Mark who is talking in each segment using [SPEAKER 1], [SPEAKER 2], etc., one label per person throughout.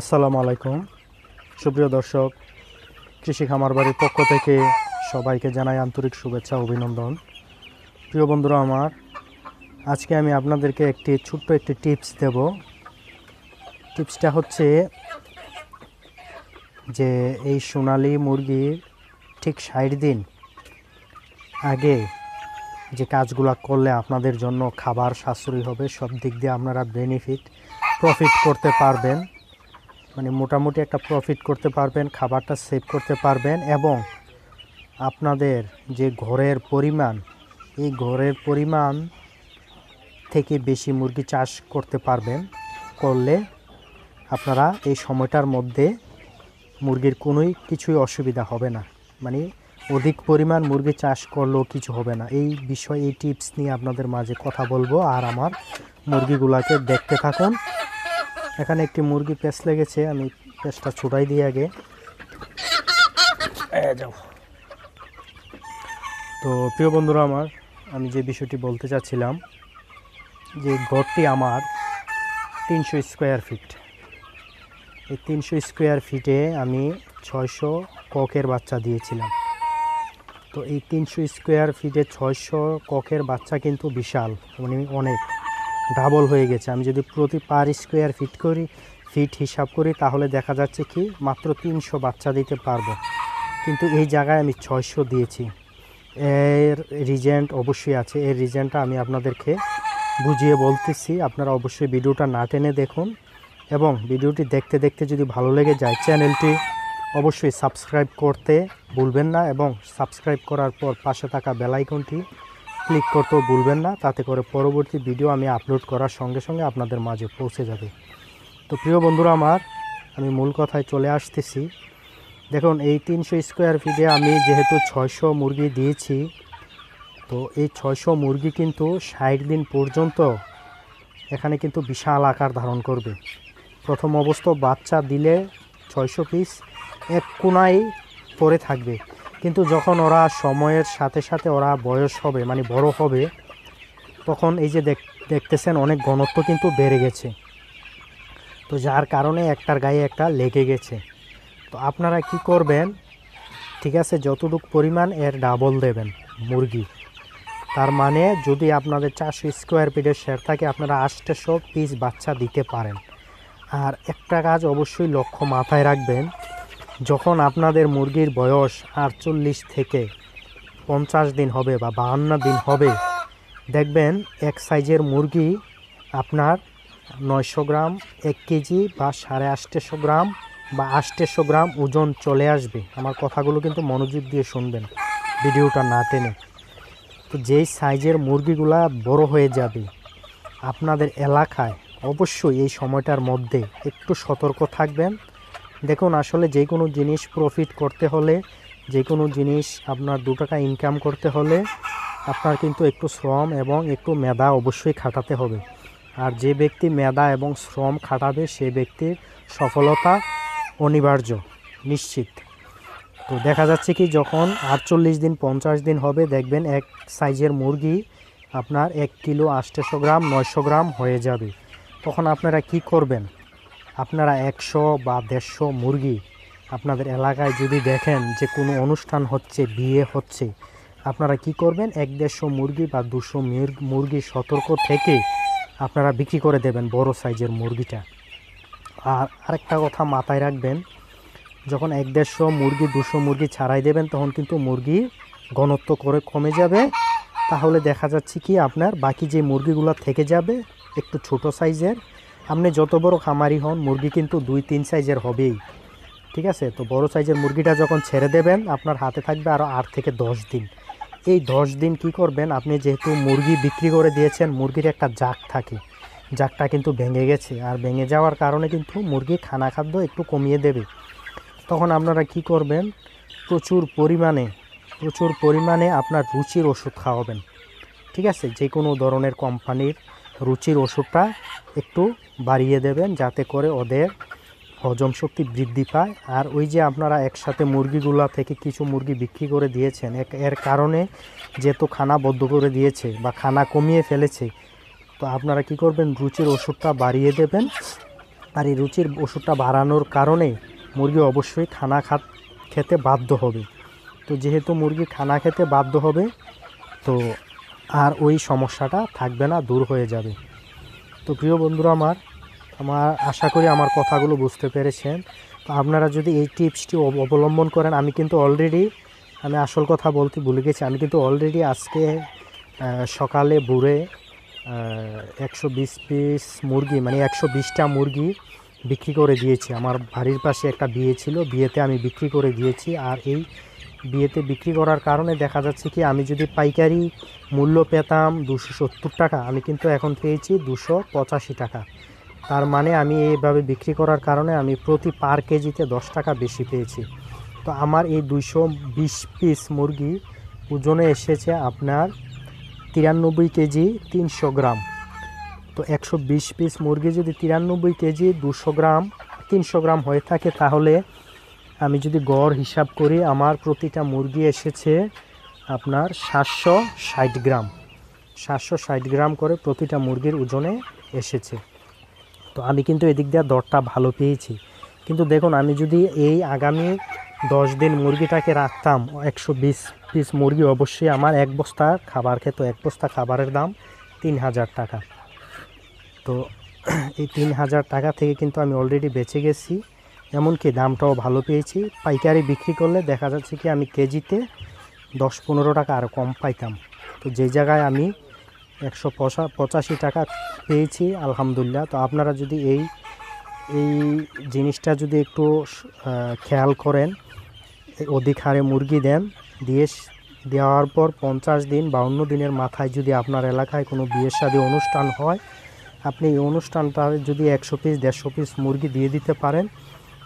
[SPEAKER 1] আসসালামু আলাইকুম সুপ্রিয় দর্শক কৃষি খামার বাড়ির পক্ষ থেকে সবাইকে জানাই আন্তরিক শুভেচ্ছা অভিনন্দন প্রিয় বন্ধুরা আমার আজকে আমি আপনাদেরকে একটি ছোট্ট একটি টিপস দেব টিপসটা হচ্ছে যে এই সোনালি মুরগির ঠিক ষাট দিন আগে যে কাজগুলো করলে আপনাদের জন্য খাবার সাশ্রয়ী হবে সব দিক দিয়ে আপনারা বেনিফিট প্রফিট করতে পারবেন মানে মোটামুটি একটা প্রফিট করতে পারবেন খাবারটা সেভ করতে পারবেন এবং আপনাদের যে ঘরের পরিমাণ এই ঘরের পরিমাণ থেকে বেশি মুরগি চাষ করতে পারবেন করলে আপনারা এই সময়টার মধ্যে মুরগির কোনোই কিছুই অসুবিধা হবে না মানে অধিক পরিমাণ মুরগি চাষ করলেও কিছু হবে না এই বিষয়ে এই টিপস নিয়ে আপনাদের মাঝে কথা বলবো আর আমার মুরগিগুলোকে দেখতে থাকুন এখানে একটি মুরগি প্যাঁচ লেগেছে আমি পেঁচটা ছুটাই দিই আগে যাও তো প্রিয় বন্ধুরা আমার আমি যে বিষয়টি বলতে চাচ্ছিলাম যে ঘরটি আমার তিনশো স্কোয়ার ফিট এই তিনশো স্কোয়ার ফিটে আমি ছয়শো ককের বাচ্চা দিয়েছিলাম তো এই তিনশো স্কোয়ার ফিটে ছয়শো ককের বাচ্চা কিন্তু বিশাল মানে অনেক ডাবল হয়ে গেছে আমি যদি প্রতি পার স্কোয়ার ফিট করি ফিট হিসাব করি তাহলে দেখা যাচ্ছে কি মাত্র তিনশো বাচ্চা দিতে পারবো কিন্তু এই জায়গায় আমি ছয়শো দিয়েছি এর রিজেন্ট অবশ্যই আছে এর রিজেন্টটা আমি আপনাদেরকে বুঝিয়ে বলতেছি আপনারা অবশ্যই ভিডিওটা না টেনে দেখুন এবং ভিডিওটি দেখতে দেখতে যদি ভালো লেগে যায় চ্যানেলটি অবশ্যই সাবস্ক্রাইব করতে ভুলবেন না এবং সাবস্ক্রাইব করার পর পাশে থাকা বেলাইকনটি ক্লিক করতেও ভুলবেন না তাতে করে পরবর্তী ভিডিও আমি আপলোড করার সঙ্গে সঙ্গে আপনাদের মাঝে পৌঁছে যাবে তো প্রিয় বন্ধুরা আমার আমি মূল কথায় চলে আসতেছি দেখুন এই তিনশো স্কোয়ার ফিটে আমি যেহেতু ছয়শো মুরগি দিয়েছি তো এই ছয়শো মুরগি কিন্তু ষাট দিন পর্যন্ত এখানে কিন্তু বিশাল আকার ধারণ করবে প্রথম অবস্থা বাচ্চা দিলে ছয়শো পিস এক কোনায় পরে থাকবে কিন্তু যখন ওরা সময়ের সাথে সাথে ওরা বয়স হবে মানে বড় হবে তখন এই যে দেখতেছেন অনেক ঘনত্ব কিন্তু বেড়ে গেছে তো যার কারণে একটার গায়ে একটা লেগে গেছে তো আপনারা কি করবেন ঠিক আছে যতটুক পরিমাণ এর ডাবল দেবেন মুরগি তার মানে যদি আপনাদের চারশো স্কোয়ার ফিটের শেয়ার থাকে আপনারা আষ্টেশো পিস বাচ্চা দিতে পারেন আর একটা কাজ অবশ্যই লক্ষ্য মাথায় রাখবেন যখন আপনাদের মুরগির বয়স আটচল্লিশ থেকে পঞ্চাশ দিন হবে বা বাহান্ন দিন হবে দেখবেন এক সাইজের মুরগি আপনার নয়শো গ্রাম এক কেজি বা সাড়ে আটশো গ্রাম বা আটশো গ্রাম ওজন চলে আসবে আমার কথাগুলো কিন্তু মনোযোগ দিয়ে শুনবেন ভিডিওটা না টেনে তো যেই সাইজের মুরগিগুলা বড় হয়ে যাবে আপনাদের এলাকায় অবশ্যই এই সময়টার মধ্যে একটু সতর্ক থাকবেন দেখুন আসলে যে কোনো জিনিস প্রফিট করতে হলে যে কোনো জিনিস আপনার দু টাকা ইনকাম করতে হলে আপনার কিন্তু একটু শ্রম এবং একটু মেধা অবশ্যই খাটাতে হবে আর যে ব্যক্তি মেধা এবং শ্রম খাটাবে সে ব্যক্তির সফলতা অনিবার্য নিশ্চিত তো দেখা যাচ্ছে কি যখন আটচল্লিশ দিন পঞ্চাশ দিন হবে দেখবেন এক সাইজের মুরগি আপনার এক কিলো আটশোশো গ্রাম নয়শো গ্রাম হয়ে যাবে তখন আপনারা কি করবেন আপনারা একশো বা দেড়শো মুরগি আপনাদের এলাকায় যদি দেখেন যে কোনো অনুষ্ঠান হচ্ছে বিয়ে হচ্ছে আপনারা কি করবেন এক দেড়শো মুরগি বা দুশো মুরগি সতর্ক থেকে আপনারা বিক্রি করে দেবেন বড় সাইজের মুরগিটা আর আরেকটা কথা মাথায় রাখবেন যখন এক দেড়শো মুরগি দুশো মুরগি ছাড়াই দেবেন তখন কিন্তু মুরগি ঘনত্ব করে কমে যাবে তাহলে দেখা যাচ্ছে কি আপনার বাকি যে মুরগিগুলো থেকে যাবে একটু ছোট সাইজের আপনি যত বড় খামারি হন মুরগি কিন্তু দুই তিন সাইজের হবেই ঠিক আছে তো বড় সাইজের মুরগিটা যখন ছেড়ে দেবেন আপনার হাতে থাকবে আরও আট থেকে দশ দিন এই দশ দিন কি করবেন আপনি যেহেতু মুরগি বিক্রি করে দিয়েছেন মুরগির একটা জাগ থাকে জাগটা কিন্তু ভেঙে গেছে আর ভেঙে যাওয়ার কারণে কিন্তু মুরগি খানা খাদ্য একটু কমিয়ে দেবে তখন আপনারা কি করবেন প্রচুর পরিমাণে প্রচুর পরিমাণে আপনার রুচির ওষুধ খাওয়াবেন ঠিক আছে যে কোনো ধরনের কোম্পানির রুচির ওষুধটা একটু বাড়িয়ে দেবেন যাতে করে ওদের হজম শক্তি বৃদ্ধি পায় আর ওই যে আপনারা একসাথে মুরগিগুলা থেকে কিছু মুরগি বিক্রি করে দিয়েছেন এক এর কারণে যেহেতু খানা বদ্ধ করে দিয়েছে বা খানা কমিয়ে ফেলেছে তো আপনারা কি করবেন রুচির ওষুধটা বাড়িয়ে দেবেন আর এই রুচির ওষুধটা বাড়ানোর কারণে মুরগি অবশ্যই খানা খা খেতে বাধ্য হবে তো যেহেতু মুরগি খানা খেতে বাধ্য হবে তো আর ওই সমস্যাটা থাকবে না দূর হয়ে যাবে তো প্রিয় বন্ধুরা আমার আমার আশা করি আমার কথাগুলো বুঝতে পেরেছেন তো আপনারা যদি এই টিপসটি অবলম্বন করেন আমি কিন্তু অলরেডি আমি আসল কথা বলতে ভুলে গেছি আমি কিন্তু অলরেডি আজকে সকালে ভোরে একশো বিশ পিস মুরগি মানে একশো বিশটা মুরগি বিক্রি করে দিয়েছি আমার বাড়ির পাশে একটা বিয়ে ছিল বিয়েতে আমি বিক্রি করে দিয়েছি আর এই বিয়েতে বিক্রি করার কারণে দেখা যাচ্ছে কি আমি যদি পাইকারি মূল্য পেতাম দুশো সত্তর টাকা আমি কিন্তু এখন পেয়েছি দুশো পঁচাশি টাকা তার মানে আমি এইভাবে বিক্রি করার কারণে আমি প্রতি পার কেজিতে দশ টাকা বেশি পেয়েছি তো আমার এই দুশো বিশ পিস মুরগি ওজনে এসেছে আপনার তিরানব্বই কেজি তিনশো গ্রাম তো একশো বিশ পিস মুরগি যদি তিরানব্বই কেজি দুশো গ্রাম তিনশো গ্রাম হয়ে থাকে তাহলে আমি যদি গড় হিসাব করি আমার প্রতিটা মুরগি এসেছে আপনার সাতশো ষাট গ্রাম সাতশো ষাট গ্রাম করে প্রতিটা মুরগির ওজনে এসেছে তো আমি কিন্তু এদিক দিয়ে দরটা ভালো পেয়েছি কিন্তু দেখুন আমি যদি এই আগামী দশ দিন মুরগিটাকে রাখতাম একশো বিশ পিস মুরগি অবশ্যই আমার এক বস্তা খাবার খেত এক বস্তা খাবারের দাম তিন হাজার টাকা তো এই তিন হাজার টাকা থেকে কিন্তু আমি অলরেডি বেঁচে গেছি এমনকি দামটাও ভালো পেয়েছি পাইকারি বিক্রি করলে দেখা যাচ্ছে কি আমি কেজিতে দশ পনেরো টাকা আর কম পাইতাম তো যে জায়গায় আমি একশো পঁচাশি টাকা পেয়েছি আলহামদুলিল্লাহ তো আপনারা যদি এই এই জিনিসটা যদি একটু খেয়াল করেন অধিক হারে মুরগি দেন দিয়ে দেওয়ার পর পঞ্চাশ দিন বাউন্ন দিনের মাথায় যদি আপনার এলাকায় কোনো বিয়ের সাদী অনুষ্ঠান হয় আপনি এই অনুষ্ঠানটা যদি একশো পিস দেড়শো পিস মুরগি দিয়ে দিতে পারেন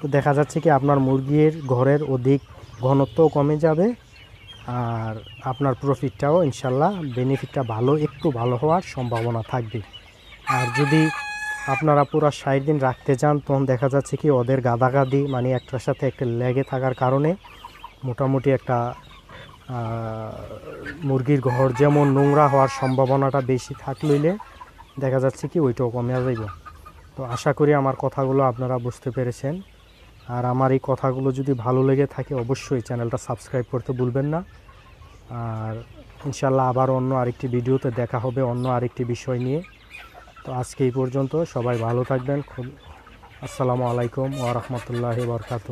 [SPEAKER 1] তো দেখা যাচ্ছে কি আপনার মুরগির ঘরের অধিক ঘনত্ব কমে যাবে আর আপনার প্রফিটটাও ইনশাল্লাহ বেনিফিটটা ভালো একটু ভালো হওয়ার সম্ভাবনা থাকবে আর যদি আপনারা পুরো ষাট দিন রাখতে যান তখন দেখা যাচ্ছে কি ওদের গাদাগাদি মানে একটার সাথে একটা লেগে থাকার কারণে মোটামুটি একটা মুরগির ঘর যেমন নোংরা হওয়ার সম্ভাবনাটা বেশি থাকলে দেখা যাচ্ছে কি ওইটাও কমে যাইব তো আশা করি আমার কথাগুলো আপনারা বুঝতে পেরেছেন আর আমার এই কথাগুলো যদি ভালো লেগে থাকে অবশ্যই চ্যানেলটা সাবস্ক্রাইব করতে ভুলবেন না আর ইনশাল্লাহ আবার অন্য আরেকটি ভিডিওতে দেখা হবে অন্য আরেকটি বিষয় নিয়ে তো আজকে এই পর্যন্ত সবাই ভালো থাকবেন খুব আসসালামু আলাইকুম ওরহমতুল্লাহ বরকাত